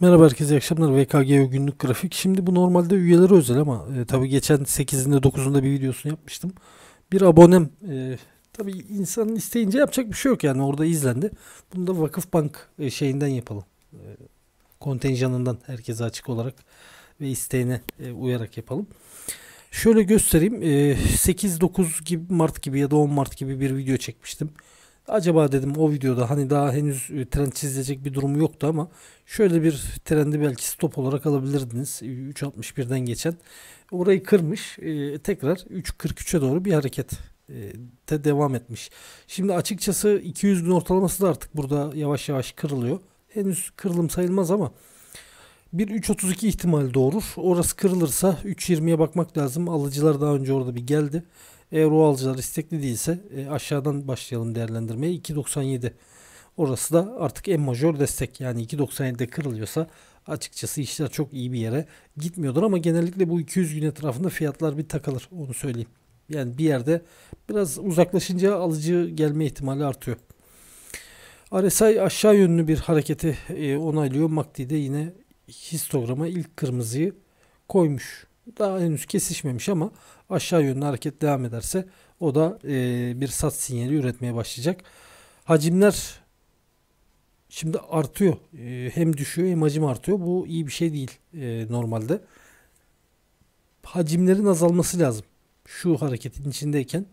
Merhaba herkese iyi akşamlar. VKG günlük grafik. Şimdi bu normalde üyelere özel ama e, tabii geçen 8'inde 9'unda bir videosunu yapmıştım. Bir abonem e, tabii insanın isteyince yapacak bir şey yok yani orada izlendi. Bunu da Vakıfbank e, şeyinden yapalım. E, kontenjanından herkese açık olarak ve isteğine e, uyarak yapalım. Şöyle göstereyim. E, 8-9 gibi Mart gibi ya da 10 Mart gibi bir video çekmiştim. Acaba dedim o videoda hani daha henüz e, trend çizilecek bir durumu yoktu ama şöyle bir trendi belki stop olarak alabilirdiniz. 3.61'den e, geçen. Orayı kırmış. E, tekrar 3.43'e doğru bir hareket e, de devam etmiş. Şimdi açıkçası 200 gün ortalaması da artık burada yavaş yavaş kırılıyor. Henüz kırılım sayılmaz ama bir 3.32 ihtimali doğurur. Orası kırılırsa 3.20'ye bakmak lazım. Alıcılar daha önce orada bir geldi. Eğer o alıcılar istekli değilse e, aşağıdan başlayalım değerlendirmeye. 2.97 orası da artık en majör destek. Yani 2.97'de kırılıyorsa açıkçası işler çok iyi bir yere gitmiyordur ama genellikle bu 200 gün etrafında fiyatlar bir takılır onu söyleyeyim. Yani bir yerde biraz uzaklaşınca alıcı gelme ihtimali artıyor. RSI aşağı yönlü bir hareketi e, onaylıyor. MACD yine histograma ilk kırmızıyı koymuş daha henüz kesişmemiş ama aşağı yönlü hareket devam ederse o da e, bir sat sinyali üretmeye başlayacak. Hacimler şimdi artıyor. E, hem düşüyor hem hacim artıyor. Bu iyi bir şey değil e, normalde. Hacimlerin azalması lazım. Şu hareketin içindeyken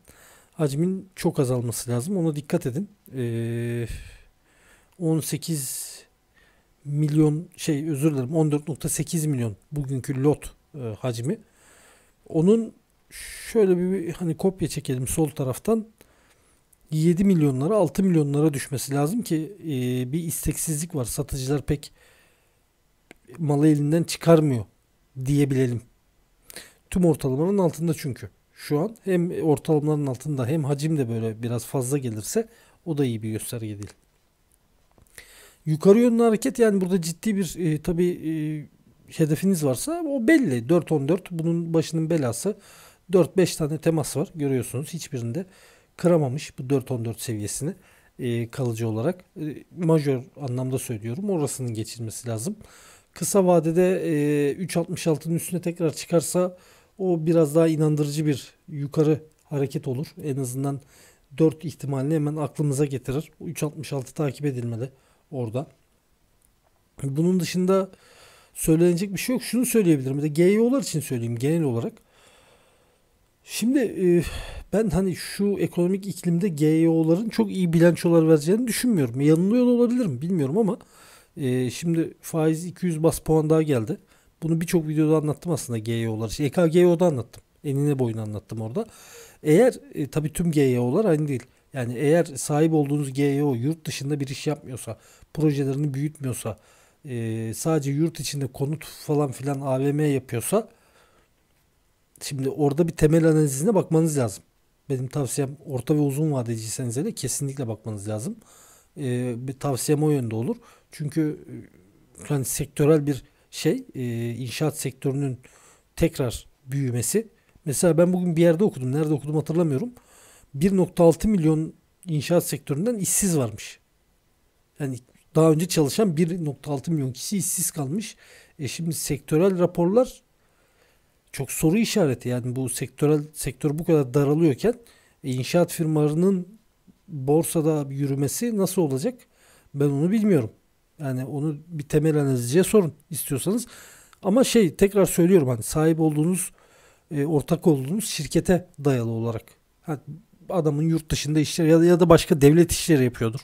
hacmin çok azalması lazım. Ona dikkat edin. E, 18 milyon şey özür dilerim 14.8 milyon bugünkü lot e, hacmi. Onun şöyle bir hani kopya çekelim sol taraftan 7 milyonlara 6 milyonlara düşmesi lazım ki e, bir isteksizlik var. Satıcılar pek malı elinden çıkarmıyor diyebilelim. Tüm ortalamanın altında çünkü. Şu an hem ortalamaların altında hem hacim de böyle biraz fazla gelirse o da iyi bir gösterge değil. Yukarı yönlü hareket yani burada ciddi bir e, tabii e, hedefiniz varsa o belli. 4-14 bunun başının belası. 4-5 tane temas var görüyorsunuz. Hiçbirinde kıramamış bu 4-14 seviyesini e, kalıcı olarak. E, majör anlamda söylüyorum. Orasının geçilmesi lazım. Kısa vadede e, 3.66'nın üstüne tekrar çıkarsa o biraz daha inandırıcı bir yukarı hareket olur. En azından 4 ihtimalini hemen aklımıza getirir. 3.66 takip edilmeli orada. Bunun dışında söylenecek bir şey yok. Şunu söyleyebilirim. De GYO'lar e için söyleyeyim genel olarak. Şimdi e, ben hani şu ekonomik iklimde GEOlar'ın çok iyi bilançolar vereceğini düşünmüyorum. Yanılıyor olabilirim bilmiyorum ama e, şimdi faiz 200 bas puan daha geldi. Bunu birçok videoda anlattım aslında GEOlar için. EKGO'da e anlattım. Enine boyuna anlattım orada. Eğer e, tabii tüm GEOlar aynı değil. Yani eğer sahip olduğunuz GEO yurt dışında bir iş yapmıyorsa, projelerini büyütmüyorsa, e, sadece yurt içinde konut falan filan AVM yapıyorsa şimdi orada bir temel analizine bakmanız lazım. Benim tavsiyem orta ve uzun vadeciyseniz hele kesinlikle bakmanız lazım. E, bir tavsiyem o yönde olur. Çünkü yani e, sektörel bir şey e, inşaat sektörünün tekrar büyümesi. Mesela ben bugün bir yerde okudum. Nerede okudum hatırlamıyorum. 1.6 milyon inşaat sektöründen işsiz varmış. Yani daha önce çalışan 1.6 milyon kişi işsiz kalmış. E şimdi sektörel raporlar çok soru işareti. Yani bu sektörel sektör bu kadar daralıyorken e, inşaat firmalarının borsada yürümesi nasıl olacak? Ben onu bilmiyorum. Yani onu bir temel analizciye sorun istiyorsanız. Ama şey tekrar söylüyorum hani sahip olduğunuz e, ortak olduğunuz şirkete dayalı olarak. Yani adamın yurt dışında işleri ya da, ya da başka devlet işleri yapıyordur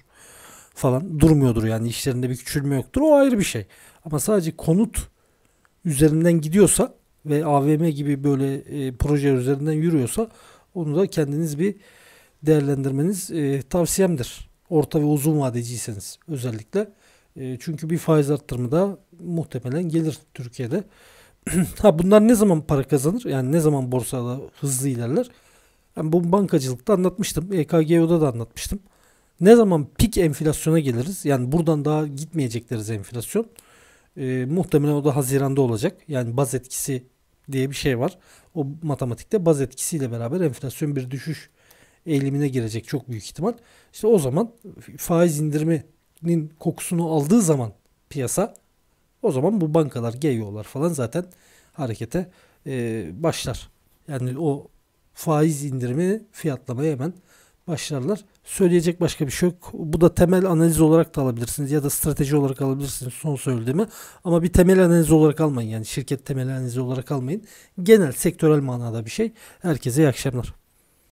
falan durmuyordur yani işlerinde bir küçülme yoktur. O ayrı bir şey. Ama sadece konut üzerinden gidiyorsa ve AVM gibi böyle e, proje üzerinden yürüyorsa onu da kendiniz bir değerlendirmeniz e, tavsiyemdir. Orta ve uzun vadeciyseniz özellikle. E, çünkü bir faiz arttırımı da muhtemelen gelir Türkiye'de. ha bunlar ne zaman para kazanır? Yani ne zaman borsada hızlı ilerler? Ben yani bu bankacılıkta anlatmıştım. EKGO'da da anlatmıştım. Ne zaman pik enflasyona geliriz? Yani buradan daha gitmeyecekleriz enflasyon. E, muhtemelen o da Haziran'da olacak. Yani baz etkisi diye bir şey var. O matematikte baz etkisiyle beraber enflasyon bir düşüş eğilimine girecek çok büyük ihtimal. İşte o zaman faiz indiriminin kokusunu aldığı zaman piyasa o zaman bu bankalar, GYO'lar e falan zaten harekete e, başlar. Yani o faiz indirimi fiyatlamaya hemen başlarlar. Söyleyecek başka bir şey yok. Bu da temel analiz olarak da alabilirsiniz ya da strateji olarak alabilirsiniz son söylediğimi. Ama bir temel analiz olarak almayın yani şirket temel analizi olarak almayın. Genel sektörel manada bir şey. Herkese iyi akşamlar.